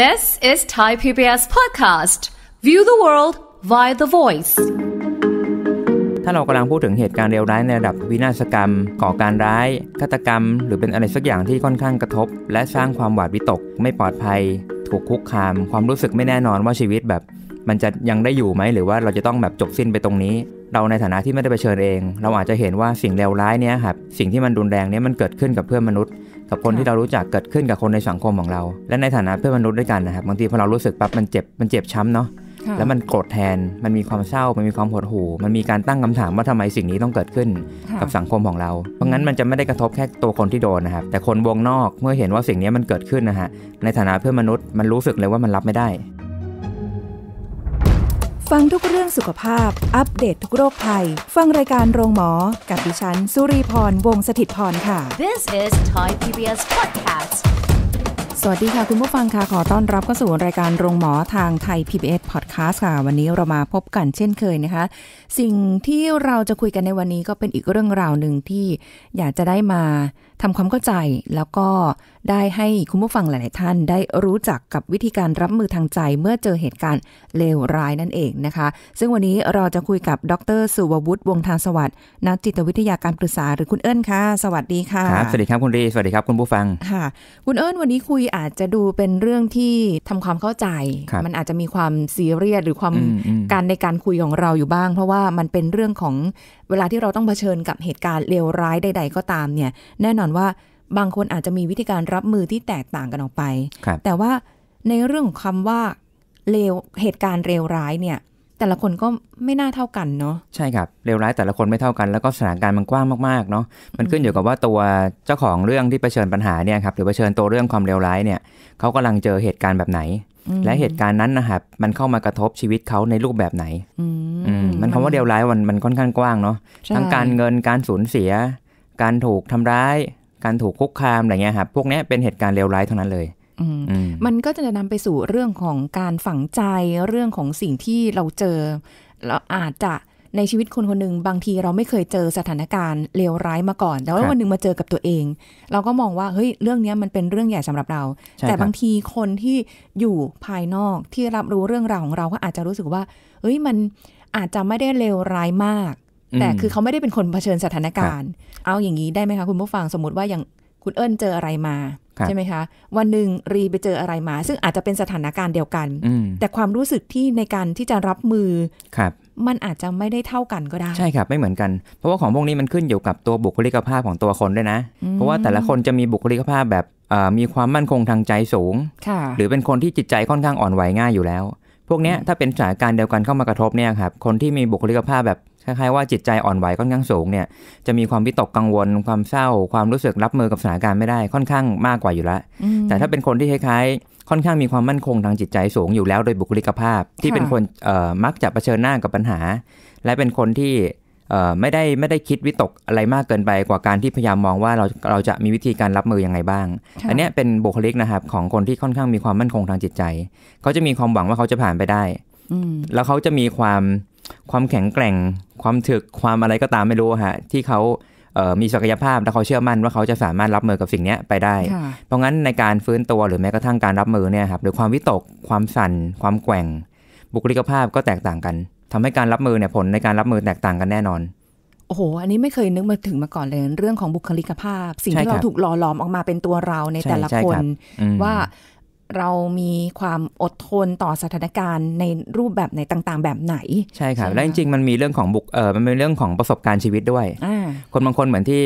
This is Thai PBS podcast. View the world via the voice. ถ้าเรากำลังพูดถึงเหตุการณ์เลวร้ายในระดับวินาศกรรมก่อการร้ายฆาตกรรม หรือเป็นอะไรสักอย่างที่ค่อนข้างกระทบ และสร้างความหวาดวิตกไม่ปลอดภัย ถูกคุกคาม ความรู้สึกไม่แน่นอนว่าชีวิตแบบ มันจะยังได้อยู่ไหมหรือว่าเราจะต้องแบบจบสิ้นไปตรงนี้ เราในฐานะที่ไม่ได้ไปเชิญเอง เราอาจจะเห็นว่าสิ่งเลวร้ายเนี้ยครับสิ่งที่มันรุนแรงเนี้ยมันเกิดขึ้นกับเพื่อนมนุษย์กับคนที่เรารู้จักเกิดขึ้นกับคนในสังคมของเรา และในฐานะเพื่อนมนุษย์ด้วยกันนะครับบางทีพอเรารู้สึกปั๊บมันเจ็บมันเจ็บช้ำเนาะแล้วมันโกรธแทนมันมีความเศร้ามันมีความหดหู่มันมีการตั้งคำถามว่าทำไมสิ่งนี้ต้องเกิดขึ้นกับสังคมของเรา เพราะงั้นมันจะไม่ได้กระทบแค่ตัวคนที่โดนนะครับแต่คนวงนอกเมื่อเห็นว่าสิ่งนี้มันเกิดขึ้นนะฮะในฐานะเพื่อนมนุษย์มันรู้สึกเลยว่ามันรับไม่ได้ฟังทุกเรื่องสุขภาพ อัปเดตททุกโรคภัยฟังรายการโรงหมอกับดิฉันสุรีพรวงศิตพรค่ะ This is Thai PBS podcast สวัสดีค่ะคุณผู้ฟังค่ะ ขอต้อนรับเข้าสู่รายการโรงหมอทางไทย PBS Podcast ค่ะ วันนี้เรามาพบกันเช่นเคยนะคะ สิ่งที่เราจะคุยกันในวันนี้ก็เป็นอีกเรื่องราวหนึ่งที่อยากจะได้มาทำความเข้าใจแล้วก็ได้ให้คุณผู้ฟังหลาย ๆ ท่านได้รู้จักกับวิธีการรับมือทางใจ เมื่อเจอเหตุการณ์เลวร้ายนั่นเองนะคะ ซึ่งวันนี้เราจะคุยกับดรสุวัววงทางสวัสดิ์นักจิตวิทยาการปรึกษา หรือคุณเอิญค่ะสวัสดีค่ะครับสวัสดีครับคุณรีสวัสดีครับคุณผู้ฟังค่ะ คุณเอิญวันนี้คุยอาจจะดูเป็นเรื่องที่ทำความเข้าใจ มันอาจจะมีความซีเรียสหรือความการในการคุยของเราอยู่บ้าง เพราะว่ามันเป็นเรื่องของเวลาที่เราต้องเผชิญกับเหตุการณ์เลวร้ายใด ๆ ก็ตามเนี่ย แน่นอนว่าบางคนอาจจะมีวิธีการรับมือที่แตกต่างกันออกไป แต่ว่าในเรื่องคำว่าเลว เหตุการณ์เลวร้ายเนี่ยแต่ละคนก็ไม่น่าเท่ากันเนาะ ใช่ครับ เลวร้ายแต่ละคนไม่เท่ากันแล้วก็สถานการณ์มันกว้างมาก ๆ เนาะ มันขึ้นอยู่กับว่าตัวเจ้าของเรื่องที่เผชิญปัญหาเนี่ยครับหรือเผชิญตัวเรื่องความเลวร้ายเนี่ยเขากำลังเจอเหตุการณ์แบบไหนและเหตุการณ์นั้นนะครับมันเข้ามากระทบชีวิตเขาในรูปแบบไหนมันคำว่าเดียวร้ายมันมันค่อนข้างกว้างเนาะทั้งการเงินการสูญเสีย การถูกทำร้าย การถูกคุกคามอะไรเงี้ยครับพวกนี้เป็นเหตุการณ์เลวร้ายเท่านั้นเลยมันก็จะนำไปสู่เรื่องของการฝังใจเรื่องของสิ่งที่เราเจอเราอาจจะในชีวิตคนคนหนึ่งบางทีเราไม่เคยเจอสถานการณ์เลวร้ายมาก่อนแต่ว่าวันหนึ่งมาเจอกับตัวเอง เราก็มองว่าเฮ้ยเรื่องนี้มันเป็นเรื่องใหญ่สำหรับเรา แต่บางทีคนที่อยู่ภายนอกที่รับรู้เรื่องราวของเรา ก็อาจจะรู้สึกว่าเฮ้ย มันอาจจะไม่ได้เลวร้ายมาก แต่คือเขาไม่ได้เป็นคนเผชิญสถานการณ์ เอาอย่างนี้ได้ไหมคะคุณผู้ฟังสมมติว่าอย่างคุณเอิญเจออะไรมาใช่ไหมคะ วันหนึ่งรีไปเจออะไรมา ซึ่งอาจจะเป็นสถานการณ์เดียวกันแต่ความรู้สึกที่ในการที่จะรับมือมันอาจจะไม่ได้เท่ากันก็ได้ ใช่ครับ ไม่เหมือนกัน เพราะว่าของพวกนี้มันขึ้นอยู่กับตัวบุคลิกภาพของตัวคนด้วยนะ เพราะว่าแต่ละคนจะมีบุคลิกภาพแบบมีความมั่นคงทางใจสูงหรือเป็นคนที่จิตใจค่อนข้างอ่อนไหวง่ายอยู่แล้ว พวกนี้ถ้าเป็นสถานการณ์เดียวกันเข้ามากระทบเนี่ยครับคนที่มีบุคลิกภาพแบบคล้ายๆว่าจิตใจอ่อนไหวค่อนข้างสูงเนี่ยจะมีความวิตกกังวล ความเศร้า ความรู้สึกรับมือกับสถานการณ์ไม่ได้ค่อนข้างมากกว่าอยู่แล้ว แต่ถ้าเป็นคนที่คล้ายๆค่อนข้างมีความมั่นคงทางจิตใจสูงอยู่แล้วโดยบุคลิกภาพ ที่เป็นคนมักจะเผชิญหน้ากับปัญหา และเป็นคนที่ไม่ได้ไม่ได้คิดวิตกอะไรมากเกินไปกว่าการที่พยายามมองว่าเราเราจะมีวิธีการรับมือยังไงบ้าง อันนี้เป็นบุคลิกนะครับ ของคนที่ค่อนข้างมีความมั่นคงทางจิตใจ เขาจะมีความหวังว่าเขาจะผ่านไปได้แล้วเขาจะมีความความแข็งแกร่ง ความถึกความอะไรก็ตามไม่รู้ฮะที่เขามีศักยภาพและเขาเชื่อมั่นว่าเขาจะสามารถรับมือกับสิ่งนี้ไปได้ เพราะงั้นในการฟื้นตัวหรือแม้กระทั่งการรับมือเนี่ยครับหรือความวิตกความสั่นความแกว่ง บุคลิกภาพก็แตกต่างกัน ทำให้การรับมือเนี่ยผลในการรับมือแตกต่างกันแน่นอน โอ้โหอันนี้ไม่เคยนึกมาถึงมาก่อนเลยเรื่องของบุคลิกภาพ สิ่งที่เราถูกหล่อหลอมออกมาเป็นตัวเราในแต่ละคนว่าเรามีความอดทนต่อสถานการณ์ในรูปแบบไหนต่างๆแบบไหนใช่ครับและจริงๆมันมีเรื่องของบุกเออมันเป็นเรื่องของประสบการณ์ชีวิตด้วยคนบางคนเหมือนที่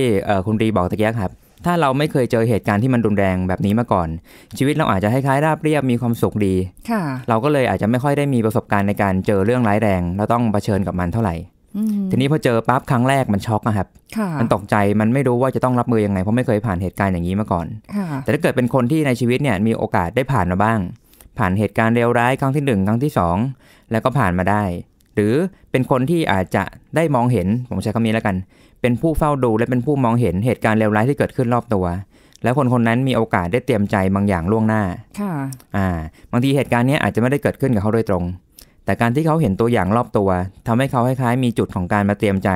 คุณรีบอกตะกี้ครับถ้าเราไม่เคยเจอเหตุการณ์ที่มันรุนแรงแบบนี้มาก่อน ชีวิตเราอาจจะคล้ายๆราบเรียบมีความสุขดีเราก็เลยอาจจะไม่ค่อยได้มีประสบการณ์ในการเจอเรื่องร้ายแรงแล้วต้องเผชิญกับมันเท่าไหร่ทีนี้พอเจอปั๊บครั้งแรกมันช็อกนะครับ มันตกใจ มันไม่รู้ว่าจะต้องรับมือยังไงเพราะไม่เคยผ่านเหตุการณ์อย่างนี้มาก่อน แต่ถ้าเกิดเป็นคนที่ในชีวิตเนี่ยมีโอกาสได้ผ่านมาบ้าง ผ่านเหตุการณ์เลวร้ายครั้งที่หนึ่งครั้งที่สองแล้วก็ผ่านมาได้ หรือเป็นคนที่อาจจะได้มองเห็นผมใช้คำนี้แล้วกัน เป็นผู้เฝ้าดูและเป็นผู้มองเห็นเหตุการณ์เลวร้ายที่เกิดขึ้นรอบตัว แล้วคนคนนั้นมีโอกาสได้เตรียมใจบางอย่างล่วงหน้าค่ะอ่าบางทีเหตุการณ์นี้อาจจะไม่ได้เกิดขึ้นกับเขาโดยตรงแต่การที่เขาเห็นตัวอย่างรอบตัว ทำให้เขาคล้ายๆมีจุดของการมาเตรียมใจ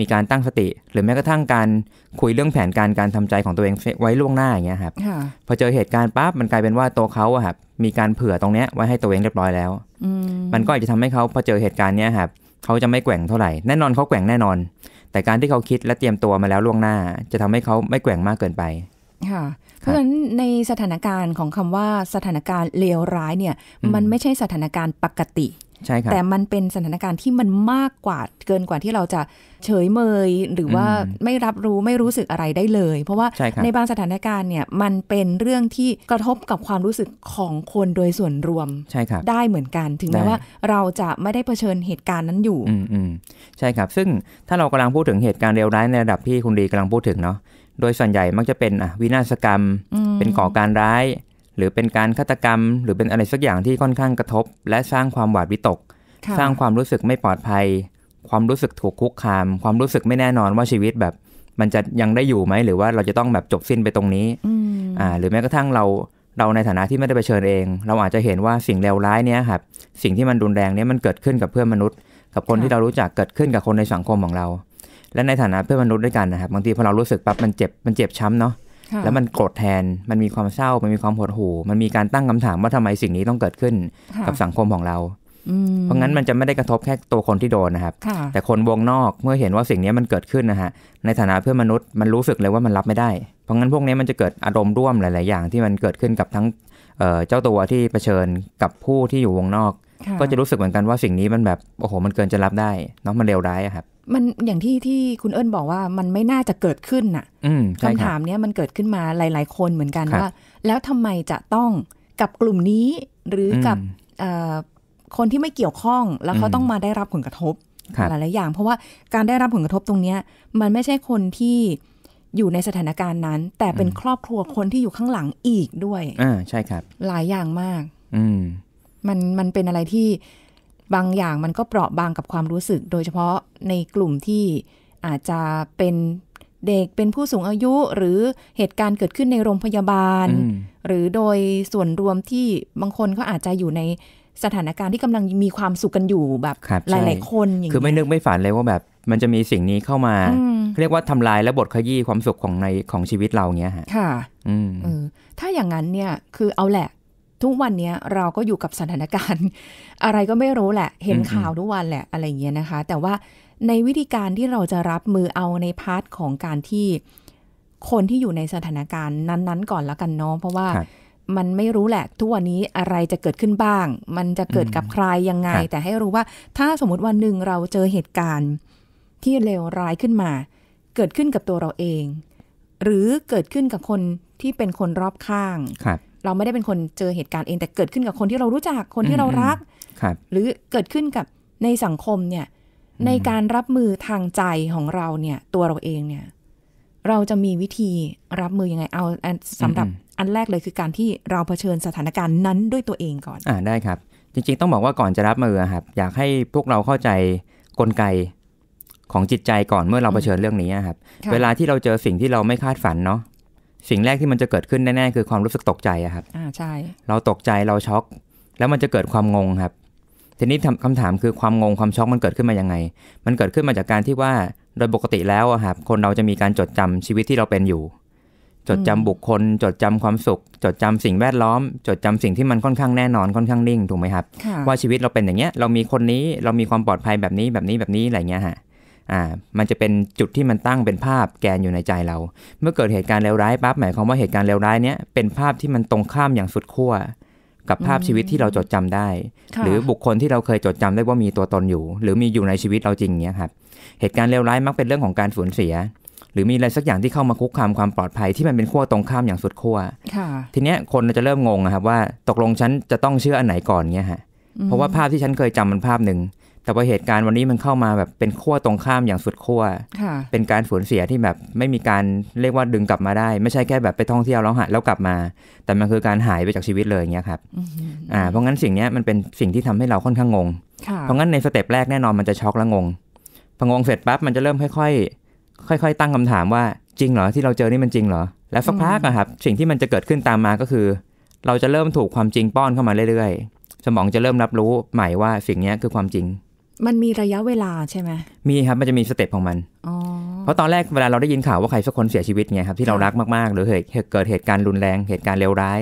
มีการตั้งสติ หรือแม้กระทั่งการคุยเรื่องแผนการการทำใจของตัวเองไว้ล่วงหน้าอย่างเงี้ยครับพอเจอเหตุการณ์ปั๊บมันกลายเป็นว่าตัวเขาอะครับมีการเผื่อตรงเนี้ยไว้ให้ตัวเองเรียบร้อยแล้วมันก็อาจจะทำให้เขาพอเจอเหตุการณ์เนี้ยครับเขาจะไม่แกว่งเท่าไหร่แน่นอนเขาแกว่งแน่นอน แต่การที่เขาคิดและเตรียมตัวมาแล้วล่วงหน้า จะทำให้เขาไม่แกว่งมากเกินไปค่ะเพราะฉะนั้นในสถานการณ์ของคำว่าสถานการณ์เลวร้ายเนี่ยมันไม่ใช่สถานการณ์ปกติใช่ครับแต่มันเป็นสถานการณ์ที่มันมากกว่า เกินกว่าที่เราจะเฉยเมยหรือว่าไม่รับรู้ไม่รู้สึกอะไรได้เลย เพราะว่าใในบางสถานการณ์เนี่ยมันเป็นเรื่องที่กระทบกับความรู้สึกของคนโดยส่วนรวมใช่ครับได้เหมือนกันถึงแม้ว่าเราจะไม่ได้เผชิญเหตุการณ์นั้นอยู่ใช่ครับ ซึ่งถ้าเรากำลังพูดถึงเหตุการณ์เลวร้ายในระดับที่คุณดีกำลังพูดถึงเนาะโดยส่วนใหญ่มักจะเป็นวินาศกรรม เป็นก่อการร้าย หรือเป็นการฆาตกรรม หรือเป็นอะไรสักอย่างที่ค่อนข้างกระทบ และสร้างความหวาดวิตก สร้างความรู้สึกไม่ปลอดภัย ความรู้สึกถูกคุกคาม ความรู้สึกไม่แน่นอนว่าชีวิตแบบ มันจะยังได้อยู่ไหมหรือว่าเราจะต้องแบบจบสิ้นไปตรงนี้อ่าหรือแม้กระทั่งเราเราในฐานะที่ไม่ได้ไปเชิญเอง เราอาจจะเห็นว่าสิ่งเลวร้ายเนี้ยครับสิ่งที่มันรุนแรงเนี้ยมันเกิดขึ้นกับเพื่อนมนุษย์ กับคนที่เรารู้จักเกิดขึ้นกับคนในสังคมของเราและในฐานะเพื่อนมนุษย์ด้วยกันนะครับบางทีพอเรารู้สึกปั๊บมันเจ็บมันเจ็บช้ำเนาะแล้วมันโกรธแทนมันมีความเศร้ามันมีความหดหู่มันมีการตั้งคำถามว่าทำไมสิ่งนี้ต้องเกิดขึ้นกับสังคมของเราเพราะงั้นมันจะไม่ได้กระทบแค่ตัวคนที่โดนนะครับแต่คนวงนอกเมื่อเห็นว่าสิ่งนี้มันเกิดขึ้นนะฮะในฐานะเพื่อนมนุษย์มันรู้สึกเลยว่ามันรับไม่ได้ เพราะงั้นพวกนี้มันจะเกิดอารมณ์ร่วมหลาย ๆ อย่าง ที่มันเกิดขึ้นกับทั้งเจ้าตัวที่เผชิญกับผู้ที่อยู่วงนอก ก็จะรู้สึกเหมือนกันว่าสิ่งนี้มันแบบโอ้โหมันเกินจะรับได้เนาะมันเลวร้ายครับมันอย่างที่ที่คุณเอิญบอกว่ามันไม่น่าจะเกิดขึ้นน่ะคำถามเนี้ยมันเกิดขึ้นมาหลาย ๆ คนเหมือนกันว่าแล้วทำไมจะต้องกับกลุ่มนี้หรือกับคนที่ไม่เกี่ยวข้อง แล้วเขาต้องมาได้รับผลกระทบหลายๆอย่าง เพราะว่าการได้รับผลกระทบตรงเนี้ย มันไม่ใช่คนที่อยู่ในสถานการณ์นั้น แต่เป็นครอบครัวคนที่อยู่ข้างหลังอีกด้วยอ่าใช่ครับ หลายอย่างมาก อืม มันมันเป็นอะไรที่บางอย่างมันก็เปราะบางกับความรู้สึก โดยเฉพาะในกลุ่มที่อาจจะเป็นเด็กเป็นผู้สูงอายุหรือเหตุการณ์เกิดขึ้นในโรงพยาบาล หรือโดยส่วนรวมที่บางคนเขาอาจจะอยู่ในสถานการณ์ที่กำลังมีความสุขกันอยู่แบบบหลายๆคนอย่างคือไม่นึกไม่ฝันเลยว่าแบบมันจะมีสิ่งนี้เข้ามาเรียกว่าทำลายและบทขยี้ความสุขของในของชีวิตเราเนี้ยฮะค่ะอืมถ้าอย่างนั้นเนี่ยคือเอาแหละทุกวันนี้เราก็อยู่กับสถานการณ์ อะไรก็ไม่รู้แหละ เห็นข่าวทุกวันแหละอะไรเงี้ยนะคะ แต่ว่าในวิธีการที่เราจะรับมือเอาในพาร์ทของการที่คนที่อยู่ในสถานการณ์ นั้นๆก่อนแล้วกันเนาะ เพราะว่ามันไม่รู้แหละ ทุกวันนี้อะไรจะเกิดขึ้นบ้าง มันจะเกิดกับใครยังไง แต่ให้รู้ว่าถ้าสมมติวันหนึ่งเราเจอเหตุการณ์ที่เลวร้ายขึ้นมา เกิดขึ้นกับตัวเราเอง หรือเกิดขึ้นกับคนที่เป็นคนรอบข้างครับเราไม่ได้เป็นคนเจอเหตุการณ์เองแต่เกิดขึ้นกับคนที่เรารู้จักคนที่เรารักรหรือเกิดขึ้นกับในสังคมเนี่ยในการรับมือทางใจของเราเนี่ย ตัวเราเองเนี่ยเราจะมีวิธีรับมืออยังไงเอาสำหรับอันแรกเลยคือการที่เราเผชิญสถานการณ์นั้นด้วยตัวเองก่อนอ่าได้ครับ จริงๆต้องบอกว่าก่อนจะรับมือครับ อยากให้พวกเราเข้าใจกลไกของจิตใจก่อนเมื่อเราเผชิญเรื่องนี้ครับเวลาที่เราเจอสิ่งที่เราไม่คาดฝันเนาะสิ่งแรกที่มันจะเกิดขึ้นแน่ ๆ คือความรู้สึกตกใจอะครับอ่าใช่ เราตกใจเราช็อก แล้วมันจะเกิดความงงครับ ทีนี้คำถามคือความงง ความช็อกมันเกิดขึ้นมายังไง มันเกิดขึ้นมาจากการที่ว่าโดยปกติแล้วอะครับคนเราจะมีการจดจำชีวิตที่เราเป็นอยู่ จดจำบุคคล จดจำความสุข จดจำสิ่งแวดล้อม จดจำสิ่งที่มันค่อนข้างแน่นอนค่อนข้างนิ่งถูกไหมครับว่าชีวิตเราเป็นอย่างเงี้ยเรามีคนนี้เรามีความปลอดภัยแบบนี้แบบนี้แบบนี้อะไรเงี้ยฮะอ่ามันจะเป็นจุดที่มันตั้งเป็นภาพแกนอยู่ในใจเรา เมื่อเกิดเหตุการณ์เลวร้ายปั๊บหมายความว่าเหตุการณ์เลวร้ายเนี้ยเป็นภาพที่มันตรงข้ามอย่างสุดขั้วกับภาพชีวิตที่เราจดจำได้ หรือบุคคลที่เราเคยจดจำได้ว่ามีตัวตนอยู่ หรือมีอยู่ในชีวิตเราจริงเนี้ยครับเหตุการณ์เลวร้ายมักเป็นเรื่องของการสูญเสีย หรือมีอะไรสักอย่างที่เข้ามาคุกคามความปลอดภัย ที่มันเป็นขั้วตรงข้ามอย่างสุดขั้วทีเนี้ยคนจะเริ่มงงะครับว่าตกลงฉันจะต้องเชื่ออันไหนก่อนเนี้ยฮะเพราะว่าภาพที่ฉันเคยจำมันภาพหนึ่งแต่พอเหตุการณ์วันนี้มันเข้ามาแบบเป็นขั้วตรงข้ามอย่างสุดขั้วเป็นการสูญเสียที่แบบไม่มีการเรียกว่าดึงกลับมาได้ไม่ใช่แค่แบบไปท่องเที่ยวแล้วหายแล้วกลับมา แต่มันคือการหายไปจากชีวิตเลยอย่างเงี้ยครับอ่าเพราะงั้นสิ่งนี้มันเป็นสิ่งที่ทำให้เราค่อนข้างงง เพราะงั้นในสเต็ปแรกแน่นอนมันจะช็อกและงง พองงเสร็จปั๊บมันจะเริ่มค่อยๆ ค่อย ๆ ตั้งคำถามว่าจริงเหรอที่เราเจอนี่มันจริงเหรอ แล้วสักพักนะครับสิ่งที่มันจะเกิดขึ้นตามมาก็คือ เราจะเริ่มถูกความจริงป้อนเข้ามาเรื่อย ๆ สมองจะเริ่มรับรู้ใหม่ว่าสิ่งนี้คือความจริงมันมีระยะเวลาใช่ไหม มีครับมันจะมีสเต็ปของมันเพราะตอนแรกเวลาเราได้ยินข่าวว่าใครสักคนเสียชีวิตไงครับที่เรารักมากๆ หรือเหตุเกิดเหตุการณ์รุนแรง เหตุการณ์เลวร้าย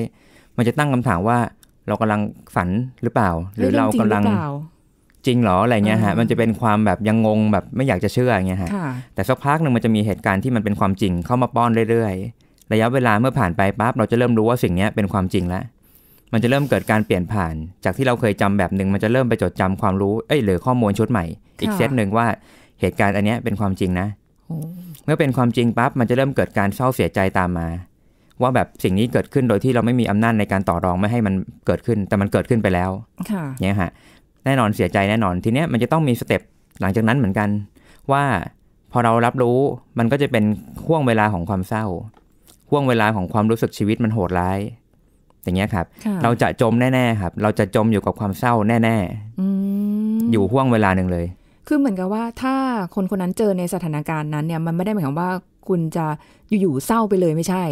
มันจะตั้งคำถามว่า เรากำลังฝันหรือเปล่า หรือเรากำลังจริงหรออะไรเงี้ยฮะมันจะเป็นความแบบยังงงแบบไม่อยากจะเชื่อเงี้ยฮะ แต่สักพักหนึ่งมันจะมีเหตุการณ์ที่มันเป็นความจริงเข้ามาป้อนเรื่อยๆ ระยะเวลาเมื่อผ่านไปปั๊บเราจะเริ่มรู้ว่าสิ่งนี้เป็นความจริงแล้วมันจะเริ่มเกิดการเปลี่ยนผ่าน จากที่เราเคยจำแบบหนึ่งมันจะเริ่มไปจดจำความรู้เอ้ยหรือข้อมูลชุดใหม่ อีกเซตหนึ่งว่าเหตุการณ์อันนี้เป็นความจริงนะเมื่อเป็นความจริงปั๊บมันจะเริ่มเกิดการเศร้าเสียใจตามมา ว่าแบบสิ่งนี้เกิดขึ้นโดยที่เราไม่มีอำนาจในการต่อรอง ไม่ให้มันเกิดขึ้น แต่มันเกิดขึ้นไปแล้วเนี่ยฮะแน่นอนเสียใจแน่นอนทีเนี้ยมันจะต้องมีสเต็ปหลังจากนั้นเหมือนกัน ว่าพอเรารับรู้มันก็จะเป็นห่วงเวลาของความเศร้าห่วงเวลาของความรู้สึกชีวิตมันโหดร้ายอย่างเงี้ยครับ เราจะจมแน่ๆครับ เราจะจมอยู่กับความเศร้าแน่ๆ อยู่ห่วงเวลาหนึ่งเลย คือเหมือนกับว่าถ้าคนคนนั้นเจอในสถานการณ์นั้น เนี่ย มันไม่ได้หมายความว่าคุณจะอยู่ๆเศร้าไปเลยไม่ใช่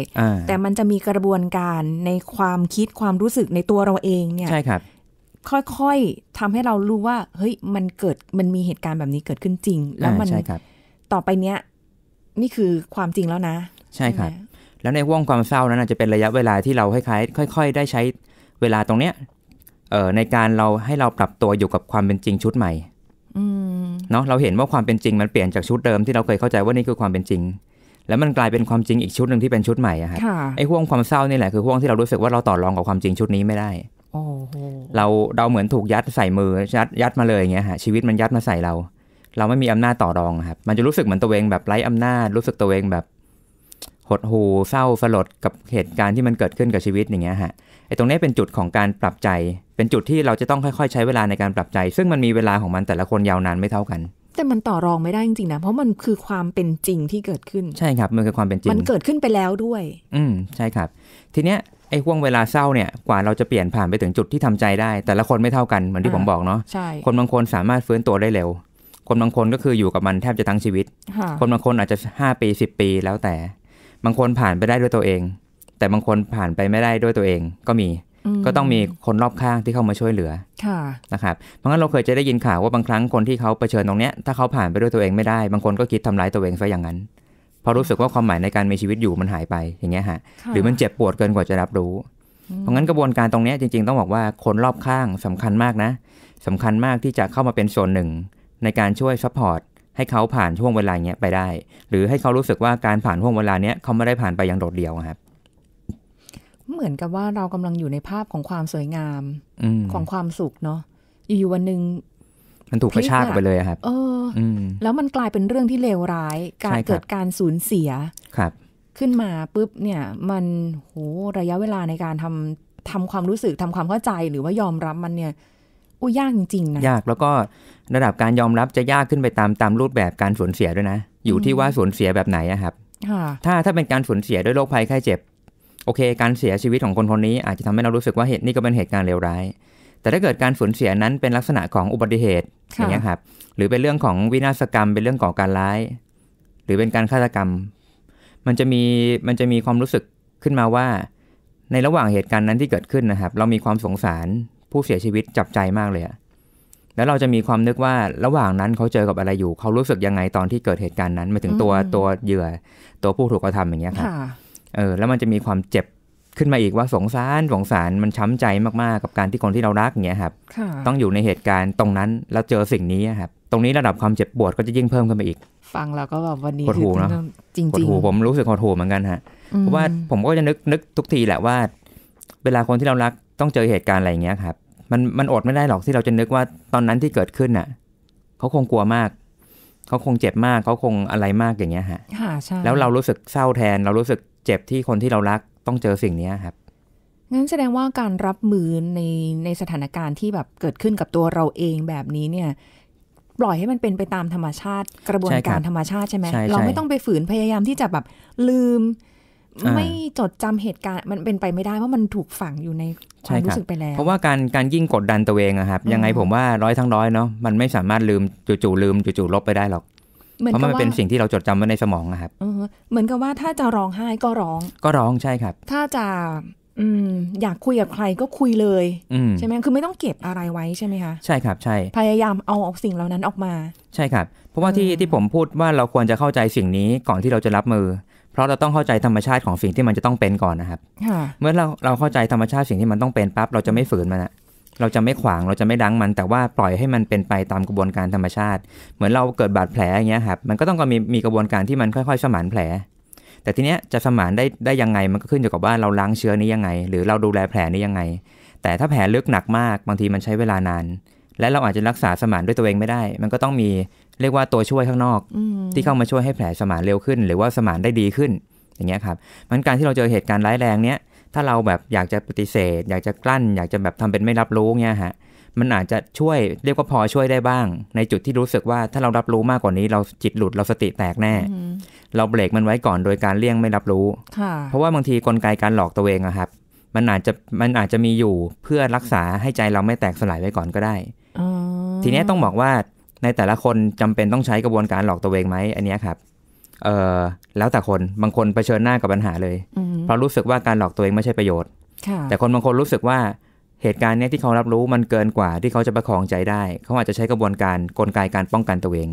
แต่มันจะมีกระบวนการในความคิดความรู้สึกในตัวเราเองเนี่ย ใช่ครับ ค่อยๆทำให้เรารู้ว่า เฮ้ยมันเกิดมันมีเหตุการณ์แบบนี้เกิดขึ้นจริง แล้วมันต่อไปเนี้ย นี่คือความจริงแล้วนะ ใช่ครับแล้วในห่วงความเศร้านั้นอาจะเป็นระยะเวลาที่เราคล้ายๆค่อย ๆ ได้ใช้เวลาตรงเนี้ยเอ่อในการเราให้เราปรับตัวอยู่กับความเป็นจริงชุดใหม่เนาะเราเห็นว่าความเป็นจริงมันเปลี่ยนจากชุดเดิมที่เราเคยเข้าใจว่านี่คือความเป็นจริง แล้วมันกลายเป็นความจริงอีกชุดหนึ่งที่เป็นชุดใหม่อะครับไอ้ห่วงความเศร้านี่แหละคือห่วงที่เรารู้สึกว่าเราต่อรองกับความจริงชุดนี้ไม่ได้เราเราเหมือนถูกยัดใส่มือยัดยัดมาเลยอย่างเงี้ยฮะชีวิตมันยัดมาใส่เรา เราไม่มีอำนาจต่อรองครับมันจะรู้สึกเหมือนตัวเองแบบไร้อำนาจรู้สึกตัวเองแบบหดหูเศร้าสลดกับเหตุการณ์ที่มันเกิดขึ้นกับชีวิตอย่างเงี้ยฮะไอ้ตรงนี้เป็นจุดของการปรับใจเป็นจุดที่เราจะต้องค่อยๆใช้เวลาในการปรับใจ ซึ่งมันมีเวลาของมันแต่ละคนยาวนานไม่เท่ากัน แต่มันต่อรองไม่ได้จริงๆนะเพราะมันคือความเป็นจริงที่เกิดขึ้นใช่ครับ มันคือความเป็นจริงมันเกิดขึ้นไปแล้วด้วย อืมใช่ครับ ทีเนี้ยไอ้ห่วงเวลาเศร้าเนี่ยกว่าเราจะเปลี่ยนผ่านไปถึงจุดที่ทำใจได้ แต่ละคนไม่เท่ากันเหมือนที่ผมบอกเนาะใช่คนบางคนสามารถฟื้นตัวได้เร็ว คนบางคนก็คืออยู่กับมันแทบจะทั้งชีวิต คนบางคนอาจจะ 5 ปี 10 ปีแล้วแต่บางคนผ่านไปได้ด้วยตัวเอง แต่บางคนผ่านไปไม่ได้ด้วยตัวเองก็มี ก็ต้องมีคนรอบข้างที่เข้ามาช่วยเหลือนะครับ เพราะงั้นเราเคยจะได้ยินข่าวว่าบางครั้งคนที่เขาเผชิญตรงเนี้ยถ้าเขาผ่านไปด้วยตัวเองไม่ได้บางคนก็คิดทำร้ายตัวเองซะอย่างนั้นพอรู้สึกว่าความหมายในการมีชีวิตอยู่มันหายไปอย่างเงี้ยฮะ หรือมันเจ็บปวดเกินกว่าจะรับรู้ เพราะงั้นกระบวนการตรงนี้จริงๆ ต้องบอกว่าคนรอบข้างสำคัญมากนะสำคัญมากที่จะเข้ามาเป็นส่วนหนึ่งในการช่วยซัพพอร์ตให้เขาผ่านช่วงเวลาเนี้ยไปได้ หรือให้เขารู้สึกว่าการผ่านช่วงเวลาเนี้ยเขาไม่ได้ผ่านไปอย่างโดดเดี่ยวครับ เหมือนกับว่าเรากำลังอยู่ในภาพของความสวยงามอของความสุขเนาะอยู่วันหนึ่งมันถูกกระชากไปเลยครับเออแล้วมันกลายเป็นเรื่องที่เลวร้ายการเกิดการสูญเสีย ครับ ขึ้นมาปุ๊บเนี่ย มันโหระยะเวลาในการทำทำความรู้สึก ทำความเข้าใจหรือว่ายอมรับมันเนี่ยอ้ยากจริงๆนะยากแล้วก็ระดับการยอมรับจะยากขึ้นไปตามตามรูปแบบการสูญเสียด้วยนะ อยู่ที่ว่าสูญเสียแบบไหนอะครับถ้าถ้าเป็นการสูญเสียด้วยโรคภัยไข้เจ็บ โอเค การเสียชีวิตของคนคนนี้อาจจะทำให้เรารู้สึกว่าเหตุนี่ก็เป็นเหตุการณ์เลวร้าย แต่ถ้าเกิดการสูญเสียนั้นเป็นลักษณะของอุบัติเหตุอย่างนี้ครับหรือเป็นเรื่องของวินาศกรรมเป็นเรื่องก่อการร้าย หรือเป็นการฆาตกรรม มันจะมีมันจะมีความรู้สึกขึ้นมาว่า ในระหว่างเหตุการณ์นั้นที่เกิดขึ้นนะครับ เรามีความสงสารผู้เสียชีวิตจับใจมากเลยอะแล้วเราจะมีความนึกว่าระหว่างนั้นเขาเจอกับอะไรอยู่ เขารู้สึกยังไงตอนที่เกิดเหตุการณ์นั้นมาถึงตัวตัวเหยื่อตัวผู้ถูกกระทำอย่างเงี้ยครับเออแล้วมันจะมีความเจ็บขึ้นมาอีกว่าสงสารสงสารมันช้ำใจมากๆ กับการที่คนที่เรารักเงี้ยครับ ต้องอยู่ในเหตุการณ์ตรงนั้นแล้วเจอสิ่งนี้ครับ ตรงนี้ระดับความเจ็บปวดก็จะยิ่งเพิ่มขึ้นไปอีก ฟังแล้วก็แบบวันนี้หดหูเนาะจริงจริงผมรู้สึกหดหูเหมือนกันฮะ เพราะว่าผมก็จะนึกนึกทุกทีแหละว่า เวลาคนที่เรารักต้องเจอเหตุการณ์อะไรเงี้ยครับมันมันอดไม่ได้หรอกที่เราจะนึกว่าตอนนั้นที่เกิดขึ้นน่ะ เขาคงกลัวมาก เขาคงเจ็บมากเขาคงอะไรมากอย่างเงี้ยฮะค่่ะใชแล้วเรารู้สึกเศร้าแทน เรารู้สึกเจ็บที่คนที่เรารักต้องเจอสิ่งนี้ครับงั้นแสดงว่าการรับมือในในสถานการณ์ที่แบบเกิดขึ้นกับตัวเราเองแบบนี้เนี่ย ปล่อยให้มันเป็นไปตามธรรมชาติกระบวนการธรรมชาติใช่ไหมเราไม่ต้องไปฝืนพยายามที่จะแบบลืมไม่จดจำเหตุการณ์มันเป็นไปไม่ได้ว่ามันถูกฝังอยู่ในความรู้สึกไปแล้วเพราะว่าการการยิ่งกดดันตัวเองอะครับยังไงผมว่าร้อยทั้งร้อยเนาะมันไม่สามารถลืมจู่ๆลืมจู่ๆลบไปได้หรอกเพราะมันเป็นสิ่งที่เราจดจำไว้ในสมองนะครับเหมือนกับว่าถ้าจะร้องไห้ก็ร้อง ก็ร้องใช่ครับ ถ้าจะออยากคุยกับใครก็คุยเลยใช่ไหมคือไม่ต้องเก็บอะไรไว้ใช่ไหมคะใช่ครับใช่ พยายามเอาออกสิ่งเหล่านั้นออกมา ใช่ครับเพราะว่าที่ที่ผมพูดว่าเราควรจะเข้าใจสิ่งนี้ก่อนที่เราจะรับมือเพราะเราต้องเข้าใจธรรมชาติของสิ่งที่มันจะต้องเป็นก่อนนะครับเมื่อเราเราเข้าใจธรรมชาติสิ่งที่มันต้องเป็นปั๊บเราจะไม่ฝืนมันนะเราจะไม่ขวาง เราจะไม่ดังมัน แต่ว่าปล่อยให้มันเป็นไปตามกระบวนการธรรมชาติ เหมือนเราเกิดบาดแผลอย่างเงี้ยครับ มันก็ต้องมีมีกระบวนการที่มันค่อย ๆ สมานแผล แต่ทีเนี้ยจะสมานได้ได้ยังไง มันก็ขึ้นอยู่กับว่าเราล้างเชื้อนี้ยังไง หรือเราดูแลแผลนี้ยังไง แต่ถ้าแผลลึกหนักมาก บางทีมันใช้เวลานาน และเราอาจจะรักษาสมานด้วยตัวเองไม่ได้ มันก็ต้องมีเรียกว่าตัวช่วยข้างนอกอที่เข้ามาช่วยให้แผลสมานเร็วขึ้น หรือว่าสมานได้ดีขึ้น อย่างเงี้ยครับมันการที่เราเจอเหตุการณ์ร้ายแรงเนี้ยถ้าเราแบบอยากจะปฏิเสธ อยากจะกลั้นอยากจะแบบทำเป็นไม่รับรู้เงี้ยฮะมันอาจจะช่วยเรียกว่าพอช่วยได้บ้าง ในจุดที่รู้สึกว่าถ้าเรารับรู้มากกว่านี้ เราจิตหลุดเราสติแตกแน่เราเบรกมันไว้ก่อนโดยการเลี่ยงไม่รับรู้เพราะว่าบางทีกลไกการหลอกตัวเองอะครับมันอาจจะมันอาจจะมีอยู่เพื่อรักษาให้ใจเราไม่แตกสลายไว้ก่อนก็ได้ทีนี้ต้องบอกว่าในแต่ละคนจำเป็นต้องใช้กระบวนการหลอกตัวเองไหมอันนี้ครับเออแล้วแต่คนบางคนเผชิญหน้ากับปัญหาเลย เพราะรู้สึกว่าการหลอกตัวเองไม่ใช่ประโยชน์แต่คนบางคนรู้สึกว่าเหตุการณ์เนี้ยที่เขารับรู้มันเกินกว่า ที่เขาจะประคองใจได้ เขาอาจจะใช้กระบวนการกลไกการป้องกันตัวเอง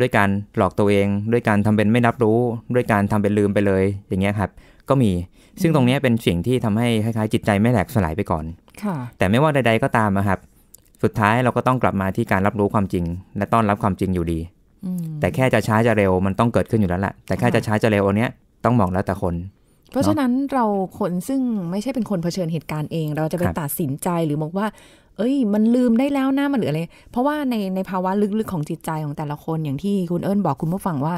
ด้วยการหลอกตัวเอง ด้วยการทำเป็นไม่รับรู้ ด้วยการทำเป็นลืมไปเลย อย่างเงี้ยครับ ก็มีซึ่งตรงนี้เป็นสิ่งที่ทำให้คล้ายๆจิตใจไม่แหลกสลายไปก่อนแต่ไม่ว่าใด ๆก็ตามนะครับสุดท้ายเราก็ต้องกลับมาที่การรับรู้ความจริง และต้อนรับความจริงอยู่ดีแต่แค่จะช้าจะเร็วมันต้องเกิดขึ้นอยู่แล้วแหละแต่แค่จะช้าจะเร็วอันเนี้ยต้องมองแล้วแต่คน เพราะฉะนั้นเราคนซึ่งไม่ใช่เป็นคนเผชิญเหตุการณ์เองเราจะไปตัดสินใจหรือบอกว่าเอ้ย มันลืมได้แล้วนะมันหรืออะไรเพราะว่าในในภาวะลึกๆของจิตใจของแต่ละคนอย่างที่คุณเอิญบอกคุณผู้ฟังว่า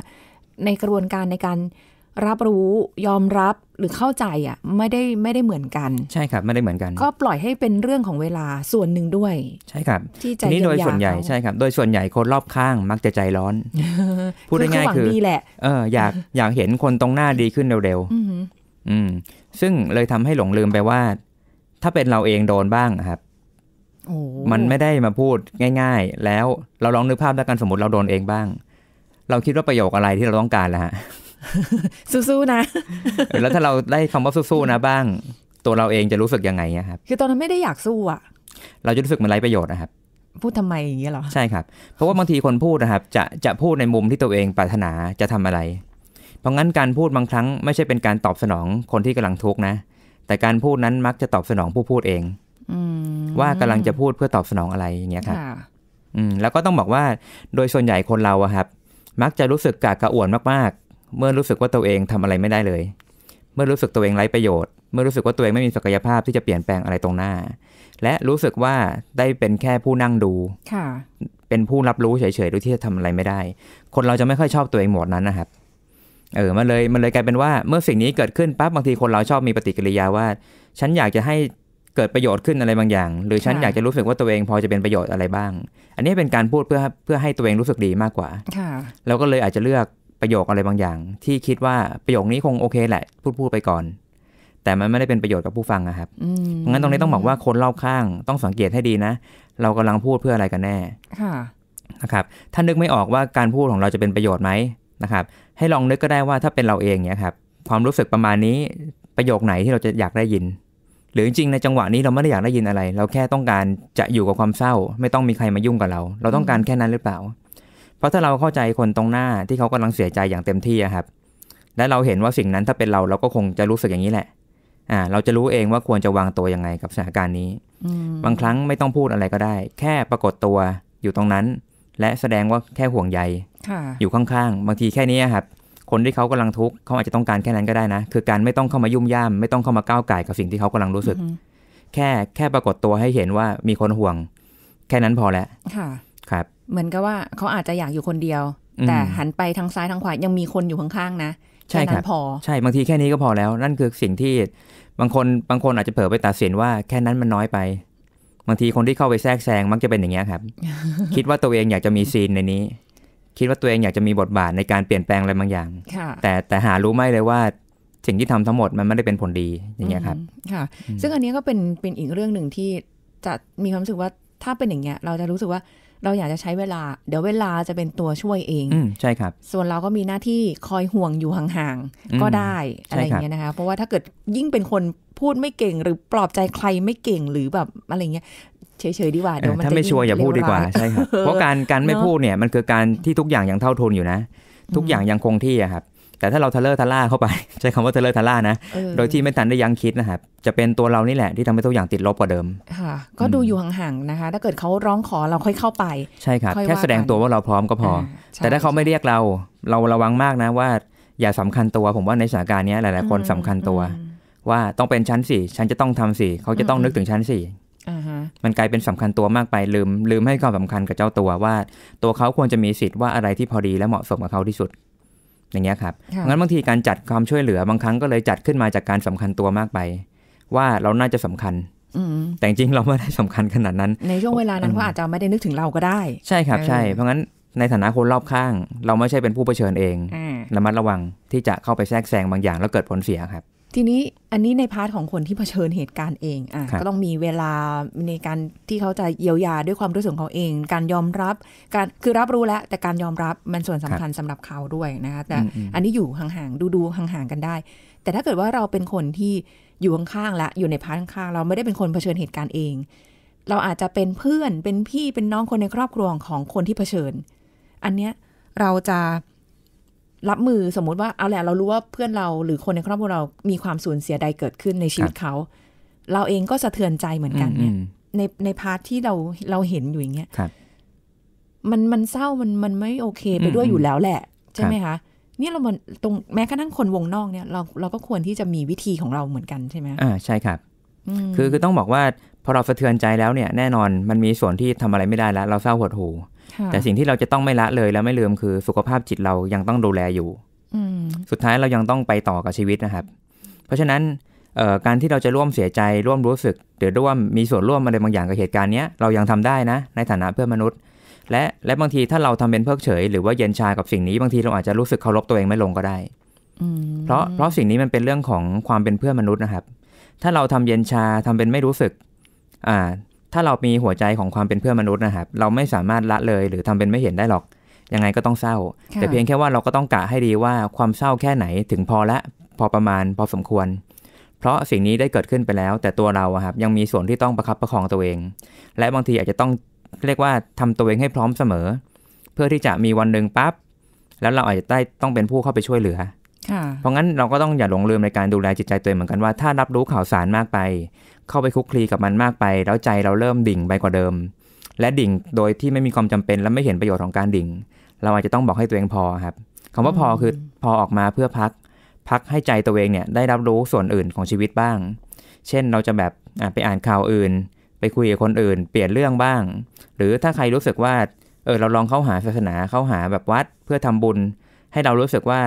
ในกระบวนการในการรับรู้ยอมรับหรือเข้าใจอ่ะ ไม่ได้ไม่ได้เหมือนกันใช่ครับ ไม่ได้เหมือนกัน ก็ปล่อยให้เป็นเรื่องของเวลาส่วนหนึ่งด้วย ใช่ครับ ที่ใจนี่โดยส่วนใหญ่ใช่ครับโดยส่วนใหญ่คนรอบข้างมักจะใจร้อน พูดง่ายๆคือเออ อยากอยากเห็นคนตรงหน้าดีขึ้นเร็วๆอืมซึ่งเลยทำให้หลงลืมไปว่า ถ้าเป็นเราเองโดนบ้างครับมันไม่ได้มาพูดง่ายๆ แล้วเราลองนึกภาพแล้วกันสมมติเราโดนเองบ้าง เราคิดว่าประโยคอะไรที่เราต้องการล่ะฮะสู้ๆนะ แล้วถ้าเราได้คำว่าสู้ๆนะบ้าง ตัวเราเองจะรู้สึกยังไงครับ คือตอนนั้นไม่ได้อยากสู้อ่ะ เราจะรู้สึกมันไร้ประโยชน์นะครับ พูดทำไมอย่างเงี้ยหรอ ใช่ครับ เพราะว่าบางทีคนพูดนะครับจะจะพูดในมุมที่ตัวเองปรารถนาจะทำอะไร เพราะงั้นการพูดบางครั้งไม่ใช่เป็นการตอบสนองคนที่กำลังทุกข์นะ แต่การพูดนั้นมักจะตอบสนองผู้พูดเองว่ากำลังจะพูดเพื่อตอบสนองอะไรอย่างเงี้ยครับแล้วก็ต้องบอกว่า โดยส่วนใหญ่คนเราอะครับ มักจะรู้สึกกากระอ่วนมากๆเมื่อรู้สึกว่าตัวเองทำอะไรไม่ได้เลย เมื่อรู้สึกตัวเองไร้ประโยชน์ เมื่อรู้สึกว่าตัวเองไม่มีศักยภาพที่จะเปลี่ยนแปลงอะไรตรงหน้า และรู้สึกว่าได้เป็นแค่ผู้นั่งดูค่ะเป็นผู้รับรู้เฉยๆโดยที่จะทำอะไรไม่ได้ คนเราจะไม่ค่อยชอบตัวเองหมดนั้นนะครับ เออ มันเลย มันเลยกลายเป็นว่าเมื่อสิ่งนี้เกิดขึ้นปั๊บบางทีคนเราชอบมีปฏิกิริยาว่า ฉันอยากจะให้เกิดประโยชน์ขึ้นอะไรบางอย่างหรือฉันอยากจะรู้สึกว่าตัวเองพอจะเป็นประโยชน์อะไรบ้าง อันนี้เป็นการพูดเพื่อ เพื่อให้ตัวเองรู้สึกดีมากกว่าเราก็เลยอาจจะเลือกประโยคอะไรบางอย่าง ที่คิดว่าประโยคนี้คงโอเคแหละ พูดพูดไปก่อน แต่มันไม่ได้เป็นประโยชน์กับผู้ฟังนะครับเพราะงั้นตรงนี้ต้องบอกว่าคนรอบข้างต้องสังเกตให้ดีนะ เรากำลังพูดเพื่ออะไรกันแน่นะครับถ้านึกไม่ออกว่าการพูดของเราจะเป็นประโยชน์ไหมนะครับ ให้ลองนึกก็ได้ว่าถ้าเป็นเราเองเนี่ยครับความรู้สึกประมาณนี้ประโยคไหนที่เราจะอยากได้ยิน หรือจริงๆในจังหวะนี้เราไม่ได้อยากได้ยินอะไร เราแค่ต้องการจะอยู่กับความเศร้า ไม่ต้องมีใครมายุ่งกับเรา เราต้องการแค่นั้นหรือเปล่าราะถ้าเราเข้าใจคนตรงหน้าที่เขากำลังเสียใจอย่างเต็มที่ครับ และเราเห็นว่าสิ่งนั้นถ้าเป็นเราเราก็คงจะรู้สึกอย่างนี้แหละ อ่าเราจะรู้เองว่าควรจะวางตัวยังไงกับสถานการณ์นี้บางครั้งไม่ต้องพูดอะไรก็ได้ แค่ปรากฏตัวอยู่ตรงนั้น และแสดงว่าแค่ห่วงใยอยู่ข้างๆบางทีแค่นี้ครับ คนที่เขากำลังทุกข์เขาอาจจะต้องการแค่นั้นก็ได้นะ คือการไม่ต้องเข้ามายุ่มย่ามไม่ต้องเข้ามาก้าวไก่กับสิ่งที่เขากำลังรู้สึก แค่แค่ปรากฏตัวให้เห็นว่ามีคนห่วง แค่นั้นพอแล้วเหมือนกับว่าเขาอาจจะอยากอยู่คนเดียว แต่หันไปทางซ้ายทางขวายังมีคนอยู่ข้างๆนะใช่ครับพอ ใช่บางทีแค่นี้ก็พอแล้ว นั่นคือสิ่งที่บางคนบางคนอาจจะเผลอไปตัดสินว่าแค่นั้นมันน้อยไป บางทีคนที่เข้าไปแทรกแซงมักจะเป็นอย่างเงี้ยครับ คิดว่าตัวเองอยากจะมีซีนในนี้ คิดว่าตัวเองอยากจะมีบทบาทในการเปลี่ยนแปลงอะไรบางอย่างแต่แต่หารู้ไม่เลยว่าสิ่งที่ทำทั้งหมดมันไม่ได้เป็นผลดีอย่างเงี้ยครับ ค่ะ ซึ่งอันนี้ก็เป็นเป็นอีกเรื่องหนึ่งที่จะมีความรู้สึกว่าถ้าเป็นอย่างเงี้ย เราจะรู้สึกว่าเราอยากจะใช้เวลา เดี๋ยวเวลาจะเป็นตัวช่วยเองใช่ครับ ส่วนเราก็มีหน้าที่คอยห่วงอยู่ห่างๆก็ได้อะไรเงี้ยนะคะเพราะว่าถ้าเกิดยิ่งเป็นคนพูดไม่เก่ง หรือปลอบใจใครไม่เก่ง หรือแบบอะไรเงี้ยเฉยๆดีกว่าเดี๋ยวมันถ้าไม่ชัวร์อย่าพูดดีกว่าใช่ครับเพราะการการไม่พูดเนี่ยมันคือการที่ทุกอย่างยังเท่าทุนอยู่นะ ทุกอย่างยังคงที่อะครับแต่ถ้าเราทะเลอร์ทะล่าเข้าไปใช้คำว่าทะเลอร์ทะล่านะโดยที่ไม่ทันได้ยังคิดนะครับ จะเป็นตัวเรานี่แหละที่ทำให้ตัวอย่างติดลบกว่าเดิมค่ะก็ดูอยู่ห่างๆนะคะ ถ้าเกิดเขาร้องขอเราค่อยเข้าไป ใช่ครับแค่แสดงตัวว่าเราพร้อมก็พอ แต่ถ้าเขาไม่เรียกเรา เราระวังมากนะว่า อย่าสำคัญตัว ผมว่าในสถานการณ์นี้หลายๆ คนสำคัญตัว ว่าต้องเป็นชั้นสี่ฉันจะต้องทำสี่เขาจะต้องนึกถึงชั้นสี่มันกลายเป็นสำคัญตัวมากไปลืมลืมให้ความสำคัญกับเจ้าตัวว่า ตัวเขาควรจะมีสิทธิ์ว่าอะไรที่พอดีและเหมาะสมกับเขาที่สุดอย่างเงี้ยครับงั้นบางทีการจัดความช่วยเหลือบางครั้งก็เลยจัดขึ้นมาจากการสำคัญตัวมากไป ว่าเราน่าจะสำคัญแต่จริงเราไม่ได้สำคัญขนาดนั้น ในช่วงเวลานั้นเขาอาจจะไม่ได้นึกถึงเราก็ได้ ใช่ครับใช่เพราะงั้นในฐานะคนรอบข้าง เราไม่ใช่เป็นผู้เผชิญเองระมัดระวังที่จะเข้าไปแทรกแซงบางอย่างแล้วเกิดผลเสียครับทีนี้ อันนี้ในพาร์ทของคนที่เผชิญเหตุการณ์เองอ่ะก็ต้องมีเวลาในการที่เขาจะเยียวยาด้วยความรู้สึกของเขาเอง การยอมรับ การคือรับรู้แล้วแต่การยอมรับมันส่วนสำคัญสำหรับเขาด้วยนะคะแต่อันนี้อยู่ห่างๆดูๆห่างๆกันได้ แต่ถ้าเกิดว่าเราเป็นคนที่อยู่ข้างๆและ อยู่ในพาร์ทข้างๆเราไม่ได้เป็นคนเผชิญเหตุการณ์เอง เราอาจจะเป็นเพื่อนเป็นพี่เป็นน้องคนในครอบครัวของคนที่เผชิญ อันเนี้ยเราจะรับมือสมมุติว่าเอาแหละเรารู้ว่าเพื่อนเราหรือคนในครอบครัวเรามีความสูญเสียใดเกิดขึ้นในชีวิตเขา เราเองก็สะเทือนใจเหมือนกันเนี่ยในในพาร์ทที่เราเราเห็นอยู่อย่างเงี้ยมันมันเศร้ามันมันไม่โอเคไปด้วยอยู่แล้วแหละ ใช่ไหมคะเนี่ยเรามันตรงแม้กระทั่งคนวงนอกเนี่ยเราเราก็ควรที่จะมีวิธีของเราเหมือนกันใช่ไหมอ่า ใช่ครับคือคือต้องบอกว่าพอเราสะเทือนใจแล้วเนี่ย แน่นอนมันมีส่วนที่ทำอะไรไม่ได้แล้วเราเศร้าหดหูแต่สิ่งที่เราจะต้องไม่ละเลยและไม่ลืมคือสุขภาพจิตเรายังต้องดูแลอยู่สุดท้ายเรายังต้องไปต่อกับชีวิตนะครับ เพราะฉะนั้นการที่เราจะร่วมเสียใจร่วมรู้สึกหรือร่วมมีส่วนร่วมอะไรบางอย่างกับเหตุการณ์นี้เรายังทำได้นะ ในฐานะเพื่อนมนุษย์ และและบางทีถ้าเราทำเป็นเพิกเฉย หรือว่าเย็นชากับสิ่งนี้บางทีเราอาจจะรู้สึกเคารพตัวเองไม่ลงก็ได้เพราะเพราะสิ่งนี้มันเป็นเรื่องของความเป็นเพื่อนมนุษย์นะครับ ถ้าเราทำเย็นชาทำเป็นไม่รู้สึก อ่าถ้าเรามีหัวใจของความเป็นเพื่อน มนุษย์นะครับ เราไม่สามารถละเลย หรือทำเป็นไม่เห็นได้ หรอก ยังไงก็ต้อง เศร้า แต่เพียง แค่ว่าเราก็ต้อง กะ ให้ดีว่า ความเศร้าแค่ไหน ถึงพอ ละ พอประมาณ พอสมควร เพราะ สิ่งนี้ได้เกิดขึ้นไปแล้ว แต่ตัวเราครับ ยังมีส่วนที่ต้องประคับประคองตัวเอง และ บางที อาจจะ ต้อง เรียกว่าทำตัวเอง ให้ พร้อม เสมอ เพื่อ ที่ จะ มี วันหนึ่งปั๊บ แล้ว เรา อาจจะได้ต้อง เป็น ผู้ เข้าไป ช่วยเหลือเพราะงั้นเราก็ต้องอย่าหลงลืมในการดูแลจิตใจตัวเองเหมือนกันว่า ถ้ารับรู้ข่าวสารมากไปเข้าไปคุกคลีกับมันมากไป แล้วใจเราเริ่มดิ่งไปกว่าเดิม และดิ่งโดยที่ไม่มีความจำเป็นและไม่เห็นประโยชน์ของการดิ่งเราอาจจะต้องบอกให้ตัวเองพอครับคำว่าพอคือพอออกมาเพื่อพัก พักให้ใจตัวเองเนี่ยได้รับรู้ส่วนอื่นของชีวิตบ้าง เช่นเราจะแบบไปอ่านข่าวอื่น ไปคุยกับคนอื่น เปลี่ยนเรื่องบ้าง หรือถ้าใครรู้สึกว่าเออเราลองเข้าหาศาสนาเข้าหาแบบวัด เพื่อทำบุญ ให้เรารู้สึกว่า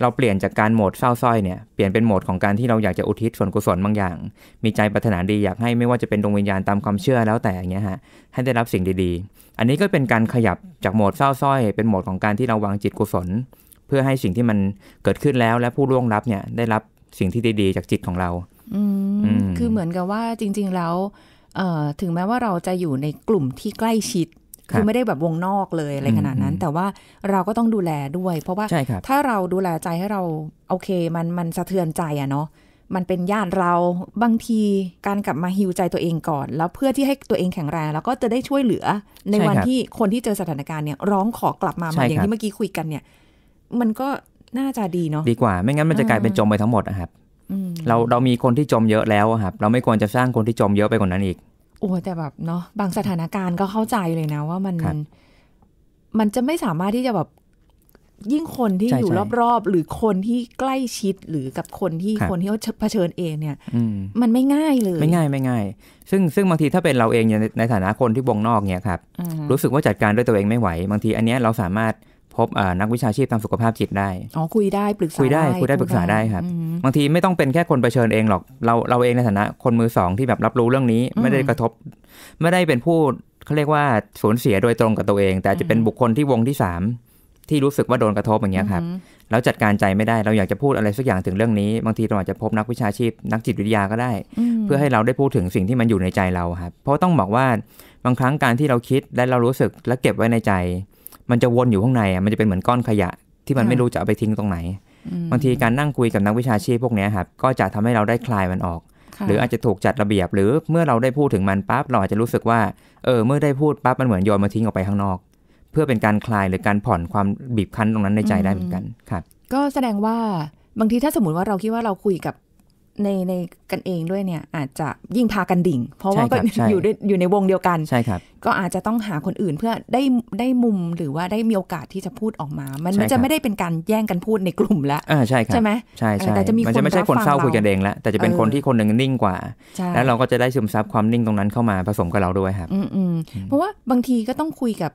เราเปลี่ยนจากการโหมดเศร้าส้อยเนี่ยเปลี่ยนเป็นโหมดของการที่เราอยากจะอุทิศส่วนกุศลบางอย่าง มีใจปรารถนาดีอยาก ให้ไม่ว่าจะเป็นดวงวิญญาณตามความเชื่อแล้วแต่อย่างเงี้ยฮะให้ได้รับสิ่งดีๆ อันนี้ก็เป็นการขยับจากโหมดเศร้าส้อยเป็นโหมดของการที่เราวางจิตกุศล เพื่อให้สิ่งที่มันเกิดขึ้นแล้วและผู้ร่วงรับเนี่ยได้รับสิ่งที่ดีๆจากจิตของเราคือเหมือนกับว่าจริง ๆแล้วถึงแม้ว่าเราจะอยู่ในกลุ่มที่ใกล้ชิดคือไม่ได้แบบวงนอกเลยอะไรขนาดนั้น แต่ว่าเราก็ต้องดูแลด้วย เพราะว่าถ้าเราดูแลใจให้เราโอเค มันมันสะเทือนใจอะเนาะมันเป็นญาติเรา บางทีการกลับมาฮิวใจตัวเองก่อน แล้วเพื่อที่ให้ตัวเองแข็งแรงแล้วก็จะได้ช่วยเหลือ ในวันที่คนที่เจอสถานการณ์เนี่ยร้องขอกลับมาเหมออย่างที่เมื่อกี้คุยกันเนี่ย มันก็น่าจะดีเนาะดีกว่าไม่งั้นมันจะกลายเป็นจมไปทั้งหมดนะครับเราเรามีคนที่จมเยอะแล้วครับ เราไม่ควรจะสร้างคนที่จมเยอะไปกว่านั้นอีกโอ้แต่แบบเนาะบางสถานการณ์ก็เข้าใจเลยนะว่ามันมันจะไม่สามารถที่จะแบบยิ่งคนที่อยู่รอบๆหรือคนที่ใกล้ชิดหรือกับคนที่คนที่เขาเผชิญเองเนี่ยมันไม่ง่ายเลย ไม่ง่ายไม่ง่าย ซึ่ง ซึ่งบางทีถ้าเป็นเราเองในฐานะคนที่วงนอกเนี่ยครับ รู้สึกว่าจัดการด้วยตัวเองไม่ไหวบางทีอันนี้เราสามารถพบนักวิชาชีพทางสุขภาพจิตได้อ๋อคุยได้ปรึกษาคุยได้คุยได้ ปรึกษาได้ครับ บางทีไม่ต้องเป็นแค่คนเผชิญเองหรอกเราเราเองในฐานะคนมือสองที่แบบรับรู้เรื่องนี้ไม่ได้กระทบ ไม่ได้เป็นผู้เขาเรียกว่า สูญเสียโดยตรงกับตัวเอง แต่จะเป็นบุคคลที่วงที่สามที่รู้สึกว่าโดนกระทบอย่างเงี้ยครับแล้วจัดการใจไม่ได้เราอยากจะพูดอะไรสักอย่างถึงเรื่องนี้ บางทีเราอาจจะพบนักวิชาชีพนักจิตวิทยาก็ได้ เพื่อให้เราได้พูดถึงสิ่งที่มันอยู่ในใจเราครับเพราะต้องบอกว่าบางครั้งการที่เราคิดและเรารู้สึกและเก็บไว้ในใจมันจะวนอยู่ข้างในอ่ะมันจะเป็นเหมือนก้อนขยะ ที่มันไม่รู้จะเอาไปทิ้งตรงไหน บางทีการนั่งคุยกับนักวิชาชีพพวกนี้ครับ ก็จะทำให้เราได้คลายมันออก หรืออาจจะถูกจัดระเบียบ หรือเมื่อเราได้พูดถึงมันปั๊บ เราอาจจะรู้สึกว่า เออ เมื่อได้พูดปั๊บ มันเหมือนโยนมาทิ้งออกไปข้างนอก เพื่อเป็นการคลายหรือการผ่อนความบีบคั้นตรงนั้นในใจได้เหมือนกัน ครับ ก็แสดงว่าบางทีถ้าสมมติว่าเราคิดว่าเราคุยกับในในกันเองด้วยเนี่ยอาจจะยิ่งพากันดิ่ง เพราะว่าก็อยู่ด้วยอยู่ในวงเดียวกันใช่ครับก็อาจจะต้องหาคนอื่นเพื่อได้ได้มุมหรือว่าได้มีโอกาสที่จะพูดออกมา มันมันจะไม่ได้เป็นการแย่งกันพูดในกลุ่มละใช่ใช่ไหมใช่ใช่แต่จะมีคนไม่ใช่คนเศร้าคุยกันเองละแต่จะเป็นคนที่คนหนึ่งนิ่งกว่าแล้วเราก็จะได้ซึมซับความนิ่งตรงนั้นเข้ามาผสมกับเราด้วยครับอืมเพราะว่าบางทีก็ต้องคุยกับ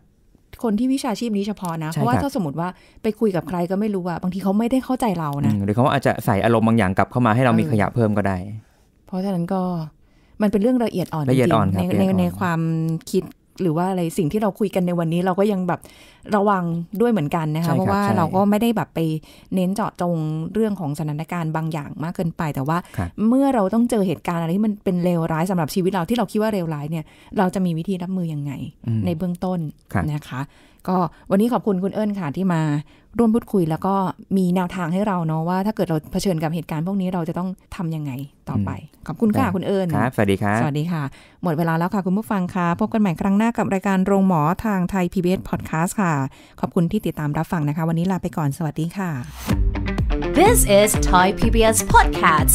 คนที่วิชาชีพนี้เฉพาะนะ เพราะว่าถ้าสมมติว่าไปคุยกับใครก็ไม่รู้อะบางทีเขาไม่ได้เข้าใจเรานะ หรือเขาอาจจะใส่อารมณ์บางอย่างกลับเข้ามาให้เรามีขยะเพิ่มก็ได้ เพราะฉะนั้นก็มันเป็นเรื่องละเอียดอ่อนละเอียดอ่อนในในในความคิดหรือว่าอะไรสิ่งที่เราคุยกันในวันนี้เราก็ยังแบบระวังด้วยเหมือนกันนะคะ เพราะว่าเราก็ไม่ได้แบบไปเน้นเจาะจงเรื่องของสถานการณ์บางอย่างมากเกินไป แต่ว่าเมื่อเราต้องเจอเหตุการณ์อะไรที่มันเป็นเลวร้ายสำหรับชีวิตเราที่เราคิดว่าเลวร้ายเนี่ย เราจะมีวิธีรับมือยังไง ในเบื้องต้นนะคะก็วันนี้ขอบคุณคุณเอิญค่ะที่มาร่วมพูดคุยแล้วก็มีแนวทางให้เราเนาะว่าถ้าเกิดเราเผชิญกับเหตุการณ์พวกนี้เราจะต้องทํำยังไงต่อไป ขอบคุณค่ะ คุณเอิญครับสวัสดีค่ะสวัสดีค่ะหมดเวลาแล้วค่ะ คุณผู้ฟังค่ะพบกันใหม่ครั้งหน้ากับรายการโรงหมอทางไทย PBS Podcast ค่ะ ขอบคุณที่ติดตามรับฟังนะคะ วันนี้ลาไปก่อนสวัสดีค่ะ This is Thai PBS Podcast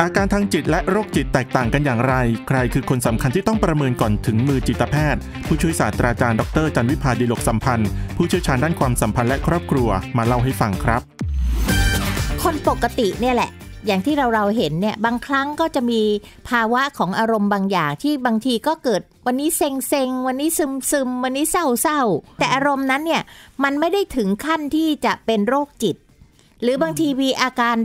อาการทางจิตและโรคจิตแตกต่างกันอย่างไร ใครคือคนสำคัญที่ต้องประเมินก่อนถึงมือจิตแพทย์ ผู้ช่วยศาสตราจารย์ ดรจันวิพาดีลกสัมพันธ์ ผู้เชี่ยวชาญด้านความสัมพันธ์และครอบครัวมาเล่าให้ฟังครับ คนปกติเนี่ยแหละ อย่างที่เราเราเห็นเนี่ย บางครั้งก็จะมีภาวะของอารมณ์บางอย่างที่บางทีก็เกิด วันนี้เซ็งเซ็งวันนี้ซึมซึม วันนี้เศร้าเศร้า แต่อารมณ์นั้นเนี่ย มันไม่ได้ถึงขั้นที่จะเป็นโรคจิตหรือบางทีมีอาการ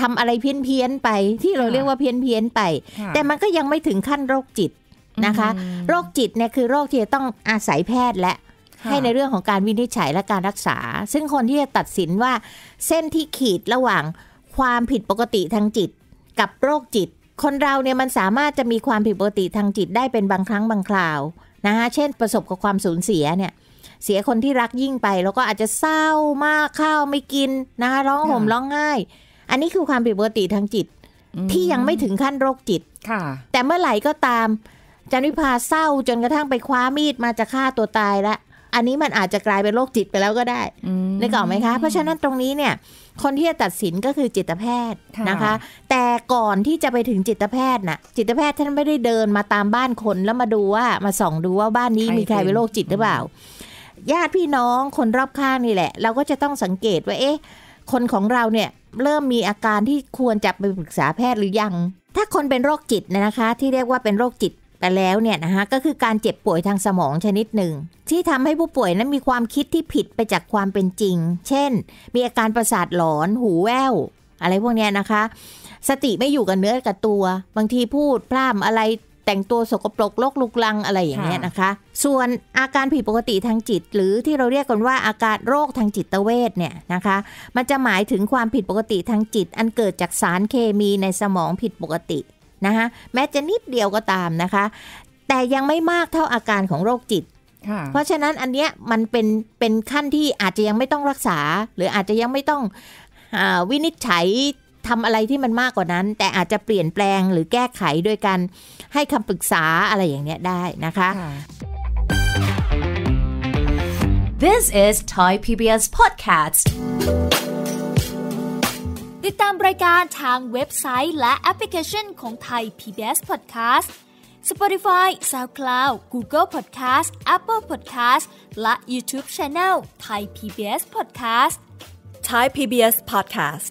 ทำอะไรเพี้ยนเพียนไปที่เราเรียกว่าเพี้ยนเพียนไป แต่มันก็ยังไม่ถึงขั้นโรคจิตนะคะ โรคจิตเนี่ยคือโรคที่จะต้องอาศัยแพทย์และให้ในเรื่องของการวินิจฉัยและการรักษา ซึ่งคนที่จะตัดสินว่าเส้นที่ขีดระหว่างความผิดปกติทางจิตกับโรคจิต คนเราเนี่ยมันสามารถจะมีความผิดปกติทางจิตได้เป็นบางครั้งบางคราวนะคะเช่นประสบกับความสูญเสียเนี่ยเสียคนที่รักยิ่งไป แล้วก็อาจจะเศร้ามากข้าวไม่กิน นะคะร้องห่มร้องง่าย อันนี้คือความผิดปกติทางจิตที่ยังไม่ถึงขั้นโรคจิตค่ะ แต่เมื่อไหร่ก็ตามจันวิภาเศร้าจนกระทั่งไปคว้ามีดมาจะฆ่าตัวตายละอันนี้มันอาจจะกลายเป็นโรคจิตไปแล้วก็ได้ได้ก่อนไหมคะเพราะฉะนั้นตรงนี้เนี่ยคนที่จะตัดสินก็คือจิตแพทย์นะคะ แต่ก่อนที่จะไปถึงจิตแพทย์น่ะจิตแพทย์ท่านไม่ได้เดินมาตามบ้านคนแล้วมาดูว่ามาส่องดูว่าบ้านนี้มีใครเป็นโรคจิตหรือเปล่าญาติพี่น้องคนรอบข้างนี่แหละ เราก็จะต้องสังเกตว่าเอ๊ะคนของเราเนี่ย เริ่มมีอาการที่ควรจะไปปรึกษาแพทย์หรือยัง ถ้าคนเป็นโรคจิตนะคะ ที่เรียกว่าเป็นโรคจิต ไปแล้วเนี่ยนะคะก็คือการเจ็บป่วยทางสมองชนิดหนึ่ง ที่ทำให้ผู้ป่วยนั้นมีความคิดที่ผิดไปจากความเป็นจริง เช่น มีอาการประสาทหลอนหูแว่วอะไรพวกนี้นะคะ สติไม่อยู่กับเนื้อกับตัว บางทีพูดพร่ำอะไรแต่งตัวสกปรกโรคลุกลังอะไรอย่างเงี้ยนะคะ ส่วนอาการผิดปกติทางจิต หรือที่เราเรียกกันว่าอาการโรคทางจิตเวชเนี่ยนะคะมันจะหมายถึงความผิดปกติทางจิต อันเกิดจากสารเคมีในสมองผิดปกตินะคะแม้จะนิดเดียวก็ตามนะคะ แต่ยังไม่มากเท่าอาการของโรคจิต เพราะฉะนั้นอันเนี้ยมันเป็นเป็นขั้นที่อาจจะยังไม่ต้องรักษา หรืออาจจะยังไม่ต้องวินิจฉัยทำอะไรที่มันมากกว่านั้น แต่อาจจะเปลี่ยนแปลงหรือแก้ไขด้วยกัน ให้คำปรึกษาอะไรอย่างเนี้ยได้นะคะ This is Thai PBS Podcast ติดตามรายการทางเว็บไซต์และแอปพลิเคชันของ Thai PBS Podcast Spotify SoundCloud Google Podcast Apple Podcast และ YouTube Channel Thai PBS Podcast Thai PBS Podcast